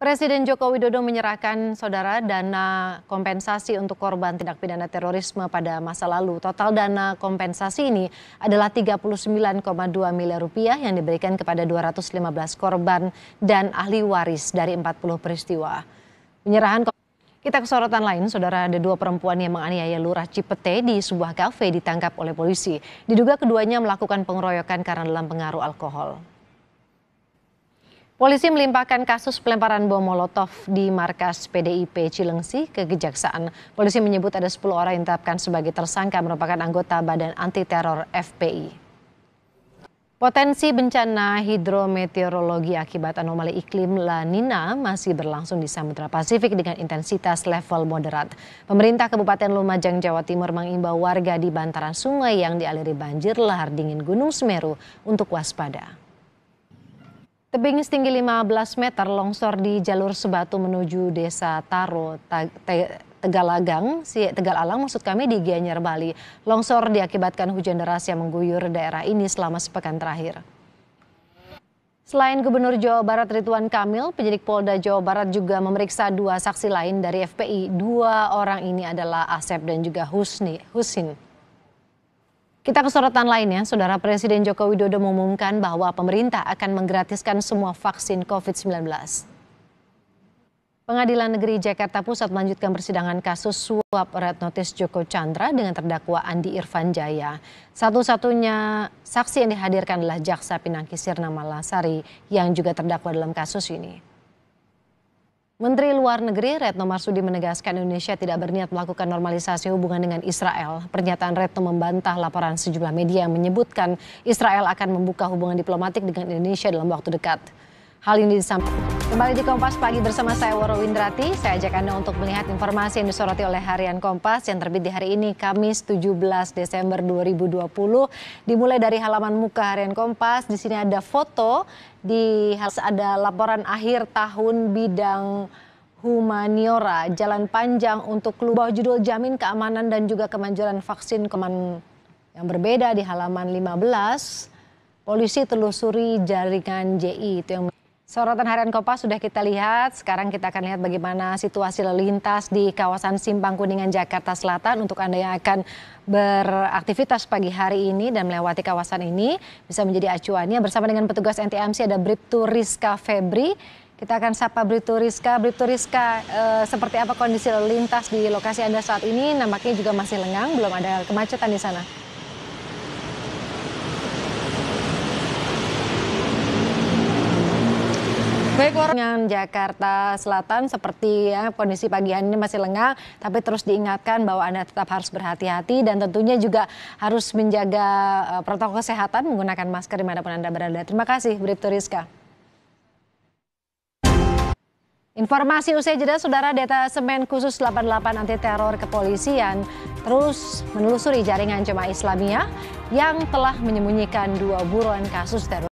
Presiden Joko Widodo menyerahkan saudara dana kompensasi untuk korban tindak pidana terorisme pada masa lalu. Total dana kompensasi ini adalah 39,2 miliar rupiah yang diberikan kepada 215 korban dan ahli waris dari 40 peristiwa. Penyerahan kita ke sorotan lain, saudara ada dua perempuan yang menganiaya lurah Cipete di sebuah kafe ditangkap oleh polisi. Diduga keduanya melakukan pengeroyokan karena dalam pengaruh alkohol. Polisi melimpahkan kasus pelemparan bom Molotov di markas PDIP Cilengsi ke Kejaksaan. Polisi menyebut ada 10 orang yang ditetapkan sebagai tersangka merupakan anggota Badan Anti Teror FPI. Potensi bencana hidrometeorologi akibat anomali iklim La Nina masih berlangsung di Samudra Pasifik dengan intensitas level moderat. Pemerintah Kabupaten Lumajang, Jawa Timur mengimbau warga di bantaran sungai yang dialiri banjir lahar dingin Gunung Semeru untuk waspada. Tebing setinggi 15 meter longsor di jalur Sebatu menuju desa Taro, Tegalagang, Tegal Alang maksud kami di Gianyar, Bali. Longsor diakibatkan hujan deras yang mengguyur daerah ini selama sepekan terakhir. Selain Gubernur Jawa Barat Ridwan Kamil, penyidik Polda Jawa Barat juga memeriksa dua saksi lain dari FPI. Dua orang ini adalah Asep dan juga Husni, Husin. Kita ke sorotan lainnya, Saudara Presiden Joko Widodo mengumumkan bahwa pemerintah akan menggratiskan semua vaksin COVID-19. Pengadilan Negeri Jakarta Pusat melanjutkan persidangan kasus suap red notice Joko Chandra dengan terdakwa Andi Irfan Jaya. Satu-satunya saksi yang dihadirkan adalah Jaksa Pinangki Sirna Malasari yang juga terdakwa dalam kasus ini. Menteri Luar Negeri Retno Marsudi menegaskan Indonesia tidak berniat melakukan normalisasi hubungan dengan Israel. Pernyataan Retno membantah laporan sejumlah media yang menyebutkan Israel akan membuka hubungan diplomatik dengan Indonesia dalam waktu dekat. Hal ini disampaikan. Kembali di Kompas Pagi bersama saya Woro Windrati, saya ajak Anda untuk melihat informasi yang disoroti oleh Harian Kompas yang terbit di hari ini Kamis 17 Desember 2020. Dimulai dari halaman muka Harian Kompas, di sini ada foto, di ada laporan akhir tahun bidang Humaniora, Jalan Panjang untuk Lubah judul Jamin Keamanan dan juga Kemanjuran Vaksin Keman yang berbeda di halaman 15. Polisi telusuri jaringan JI itu yang Sorotan harian Kopas sudah kita lihat, sekarang kita akan lihat bagaimana situasi lalu lintas di kawasan Simpang Kuningan Jakarta Selatan untuk Anda yang akan beraktivitas pagi hari ini dan melewati kawasan ini bisa menjadi acuannya bersama dengan petugas NTMC ada Briptu Rizka Febri. Kita akan sapa Briptu Rizka. Briptu Rizka, eh, seperti apa kondisi lalu lintas di lokasi Anda saat ini? Nampaknya juga masih lengang, belum ada kemacetan di sana. Baik warga Jakarta Selatan seperti ya kondisi pagi hari ini masih lengang tapi terus diingatkan bahwa Anda tetap harus berhati-hati dan tentunya juga harus menjaga uh, protokol kesehatan menggunakan masker dimanapun Anda berada. Terima kasih Bripto Rizka. Informasi usai jeda, Saudara data semen Khusus 88 Anti Teror Kepolisian terus menelusuri jaringan jemaah Islamiyah yang telah menyembunyikan dua buruan kasus teror.